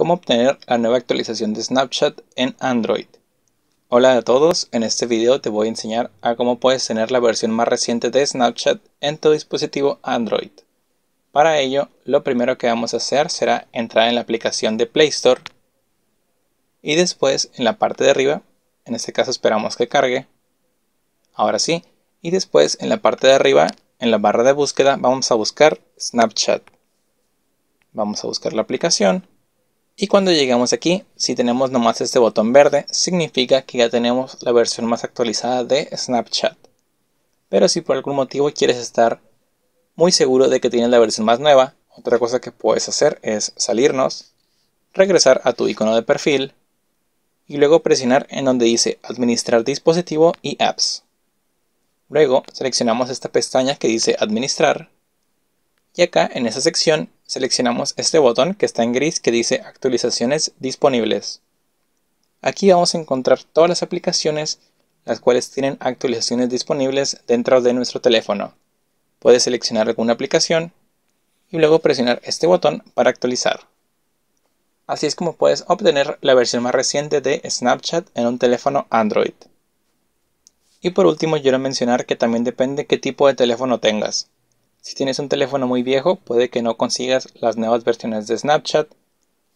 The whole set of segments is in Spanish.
cómo obtener la nueva actualización de Snapchat en Android. Hola a todos, en este video te voy a enseñar a cómo puedes tener la versión más reciente de Snapchat en tu dispositivo Android. Para ello, lo primero que vamos a hacer será entrar en la aplicación de Play Store y después en la parte de arriba, en este caso esperamos que cargue, ahora sí, y después en la parte de arriba, en la barra de búsqueda, vamos a buscar Snapchat. Vamos a buscar la aplicación y cuando llegamos aquí, si tenemos nomás este botón verde, significa que ya tenemos la versión más actualizada de Snapchat. Pero si por algún motivo quieres estar muy seguro de que tienes la versión más nueva, otra cosa que puedes hacer es salirnos, regresar a tu icono de perfil y luego presionar en donde dice Administrar dispositivo y apps. Luego seleccionamos esta pestaña que dice Administrar y acá en esa sección seleccionamos este botón que está en gris que dice actualizaciones disponibles. Aquí vamos a encontrar todas las aplicaciones las cuales tienen actualizaciones disponibles dentro de nuestro teléfono. Puedes seleccionar alguna aplicación y luego presionar este botón para actualizar. Así es como puedes obtener la versión más reciente de Snapchat en un teléfono Android. Y por último, quiero mencionar que también depende qué tipo de teléfono tengas. Si tienes un teléfono muy viejo, puede que no consigas las nuevas versiones de Snapchat.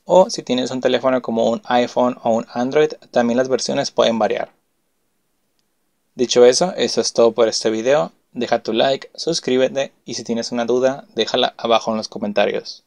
O si tienes un teléfono como un iPhone o un Android, también las versiones pueden variar. Dicho eso, eso es todo por este video. Deja tu like, suscríbete y si tienes una duda, déjala abajo en los comentarios.